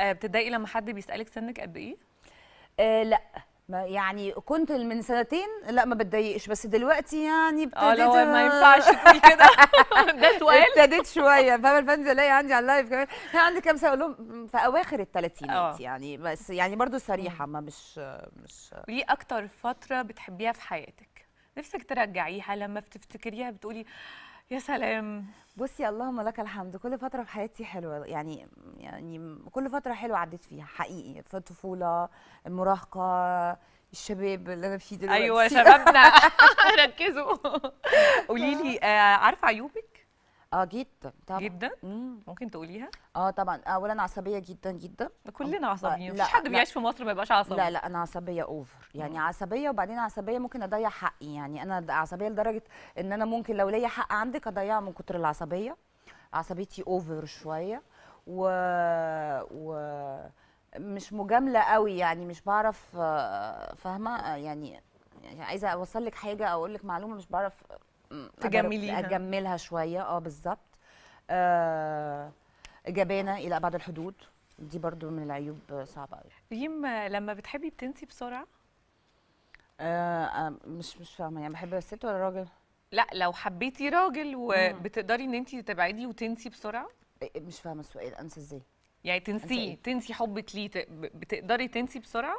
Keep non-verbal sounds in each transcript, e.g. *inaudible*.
آه، بتضايقي لما حد بيسالك سنك قد ايه آه لا ما يعني كنت من سنتين لا ما بتضايقش بس دلوقتي يعني آه، ابتديت اه ما ينفعش تقول كده *laughs* ده سؤال ابتديت شويه فاهمه الفانز الاقي عندي على اللايف كمان هي عندي كام سنه اقول لهم في اواخر الثلاثينات آه. يعني بس يعني برضو صريحه ما مش مش ايه اكتر فتره بتحبيها في حياتك نفسك ترجعيها لما بتفتكريها بتقولي يا سلام بصي اللهم لك الحمد كل فتره في حياتي حلوه يعني يعني كل فتره حلوه عديت فيها حقيقي في الطفوله المراهقه الشباب اللي انا فيه دلوقتي ايوه شبابنا *laughs* ركزوا قولي لي آه، عارفه عيوبك اه جدا طبعا جدا ممكن تقوليها اه طبعا اولا عصبيه جدا جدا كلنا عصبيين مفيش حد بيعيش في مصر ما يبقاش عصبي لا لا انا عصبيه اوفر يعني مم. عصبيه وبعدين عصبيه ممكن اضيع حقي يعني انا عصبيه لدرجه ان انا ممكن لو ليا حق عندك اضيعه من كتر العصبيه عصبيتي اوفر شويه و, و... مش مجامله قوي يعني مش بعرف آه، فاهمه آه، يعني،, يعني عايزه اوصل لك حاجه او اقول لك معلومه مش بعرف تجمليها اجملها شويه اه بالظبط آه جبانه الى ابعد الحدود دي برضو من العيوب آه، صعبه قوي ريم لما بتحبي بتنسي بسرعه آه،, آه مش مش فاهمه يعني بحب الست ولا الراجل لا لو حبيتي راجل وبتقدري ان انت تبعدي وتنسي بسرعه إيه، إيه، مش فاهمه السؤال انسى ازاي يعني تنسيه إيه؟ تنسي حبك ليه بتقدري تنسي بسرعه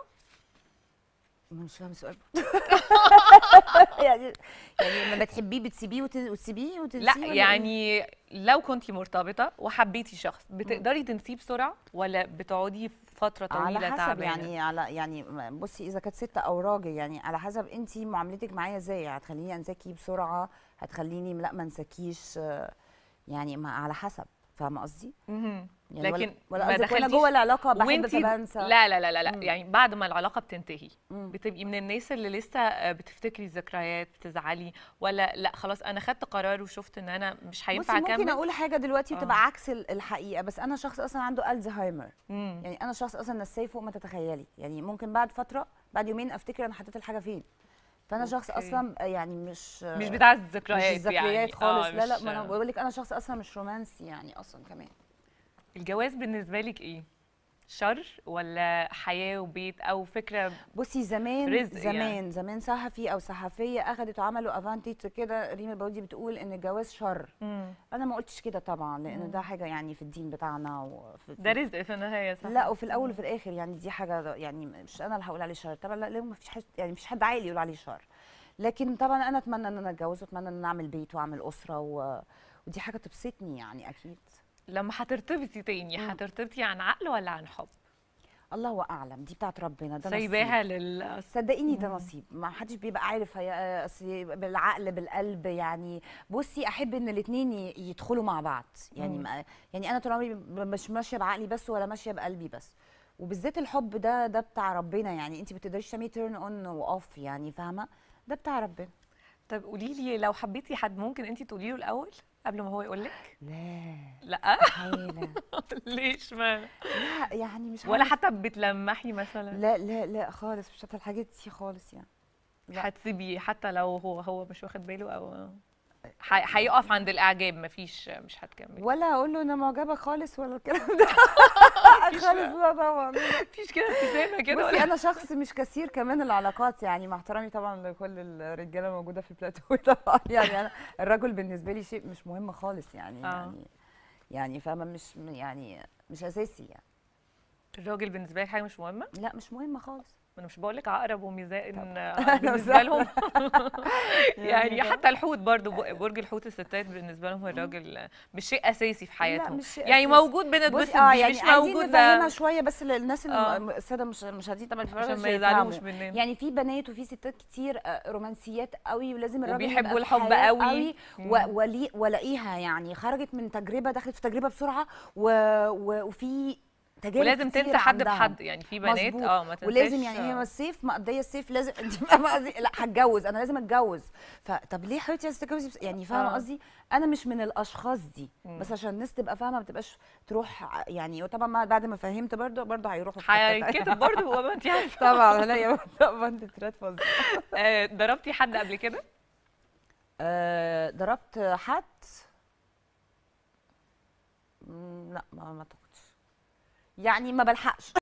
مش فاهمه السؤال *laughs* *laughs* يعني يعني لما بتحبيه بتسيبيه وتسيبيه وتنسيه لا يعني إيه؟ لو كنتي مرتبطه وحبيتي شخص بتقدري تنسيه بسرعه ولا بتقعدي فتره طويله تعبانه على حسب تعبانة. يعني على يعني بصي اذا كانت ست او راجل يعني على حسب انت معاملتك معايا ازاي هتخليني انساكي بسرعه هتخليني لا ما انساكيش يعني ما على حسب فاهمه قصدي يعني لكن ولا ما دخلتيش جوه العلاقه بحب بنسى لا لا لا لا مم. يعني بعد ما العلاقه بتنتهي مم. بتبقي من الناس اللي لسه آه، بتفتكري الذكريات بتزعلي ولا لا خلاص انا خدت قرار وشفت ان انا مش هينفع اكمل ممكن اقول حاجه دلوقتي آه. تبقى عكس الحقيقه بس انا شخص اصلا عنده الزهايمر مم. يعني انا شخص اصلا نسيه فوق ما تتخيلي يعني ممكن بعد فتره بعد يومين افتكر انا حطيت الحاجه فين فانا أوكي. شخص اصلا آه، يعني مش مش بتاع الذكريات مش الذكريات يعني. آه، خالص آه لا لا ما انا بقول لك انا شخص اصلا مش رومانسي يعني اصلا كمان الجواز بالنسبه لك ايه شر ولا حياه وبيت او فكره بصي زمان رزق يعني؟ زمان يعني. زمان صحفي او صحفيه اخذت وعملوا افانتيت كده ريما بودي بتقول ان الجواز شر مم. انا ما قلتش كده طبعا لان مم. ده حاجه يعني في الدين بتاعنا وفي ده رزق في النهايه صح لا وفي الاول وفي الاخر يعني دي حاجه يعني مش انا اللي هقول عليه شر طبعا لا ما فيش حد يعني مش حد عاقل يقول عليه شر لكن طبعا انا اتمنى ان انا اتجوز واتمنى ان انا اعمل بيت واعمل اسره و... ودي حاجه تبسطني يعني اكيد لما هترتبطي تاني هترتبطي عن عقل ولا عن حب الله اعلم دي بتاعت ربنا ده سايباها لل صدقيني ده نصيب ما حدش بيبقى عارف هي بالعقل بالقلب يعني بصي احب ان الاثنين يدخلوا مع بعض يعني ما يعني انا طول عمري مش ماشيه بعقلي بس ولا ماشيه بقلبي بس وبالذات الحب ده ده بتاع ربنا يعني انت ما بتقدريش تعملي تيرن اون واوف يعني فاهمه ده بتاع ربنا طب قولي لي لو حبيتي حد ممكن انت تقولي له الاول قبل ما هو يقول لك لا لا *laughs* ليش ما لا يعني مش ولا حتى بتلمحي مثلا لا لا لا خالص مش الحاجات دي خالص يعني هتسيبيه حتى لو هو هو مش واخد باله او يعني هيقف عند الاعجاب مفيش مش هتكمل ولا اقول له انا معجبه خالص ولا *laughs* الكلام ده خالص لا طبعا مفيش كده ابتسامه كده بصي انا شخص مش كثير كمان العلاقات يعني مع احترامي طبعا لكل الرجاله موجوده في البلاتو *laughs* طبعا يعني انا الرجل بالنسبه لي شيء مش مهم خالص يعني آه. يعني يعني فاهمه مش يعني مش اساسي يعني الراجل بالنسبه لي حاجه مش مهمه لا مش مهمه خالص انا مش بقول لك عقرب وميزان *laughs* *laughs* بالنسبه لهم *laughs* يعني, يعني حتى الحوت برضو برج الحوت الستات بالنسبه لهم الراجل مش شيء اساسي في حياتهم مش يعني موجود بنتبسط آه يعني مش موجود نفهمها شويه بس للناس آه. الساده مش مش هدي طبعا عشان ما يزعلوش مننا يعني في بنات وفي ستات كتير آه، رومانسيات قوي ولازم الراجل بيحبوا الحب قوي, قوي ولاقيها يعني خرجت من تجربه دخلت في تجربه بسرعه وفي تجارب ولازم تنسى حد عندها. بحد يعني في بنات اه ما تنساش ولازم يعني هي آه. الصيف مقضيه الصيف لازم *laughs* لا هتجوز انا لازم اتجوز فطب ليه حبيبتي عايزه تتجوزي يعني فاهمه آه. قصدي انا مش من الاشخاص دي بس عشان الناس تبقى فاهمه ما تبقاش تروح يعني طبعا بعد ما فهمت برده برده هيروحوا هيتكتب برضه هو ما انت *laughs* عارفه طبعا لا طبعا انت ترتفض ضربتي حد قبل كده؟ آه، ضربت حد لا ما ما يعني ما بلحقش